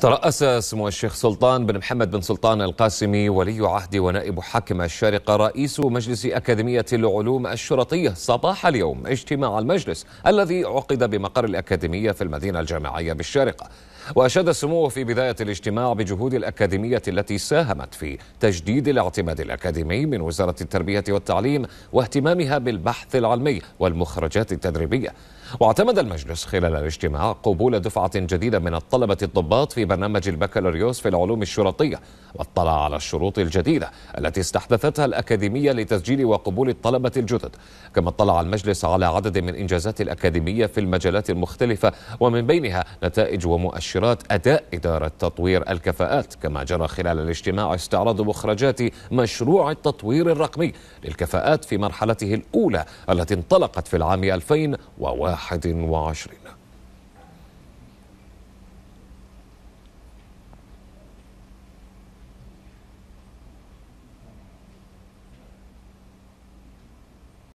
ترأس سمو الشيخ سلطان بن محمد بن سلطان القاسمي ولي عهد ونائب حاكم الشارقة رئيس مجلس أكاديمية العلوم الشرطية صباح اليوم اجتماع المجلس الذي عقد بمقر الأكاديمية في المدينة الجامعية بالشارقة وأشاد سموه في بداية الاجتماع بجهود الأكاديمية التي ساهمت في تجديد الاعتماد الأكاديمي من وزارة التربية والتعليم واهتمامها بالبحث العلمي والمخرجات التدريبية واعتمد المجلس خلال الاجتماع قبول دفعة جديدة من الطلبة الضباط في برنامج البكالوريوس في العلوم الشرطية واطلع على الشروط الجديدة التي استحدثتها الأكاديمية لتسجيل وقبول الطلبة الجدد كما اطلع المجلس على عدد من إنجازات الأكاديمية في المجالات المختلفة ومن بينها نتائج ومؤشرات مؤشرات أداء إدارة تطوير الكفاءات كما جرى خلال الاجتماع استعراض مخرجات مشروع التطوير الرقمي للكفاءات في مرحلته الأولى التي انطلقت في العام 2021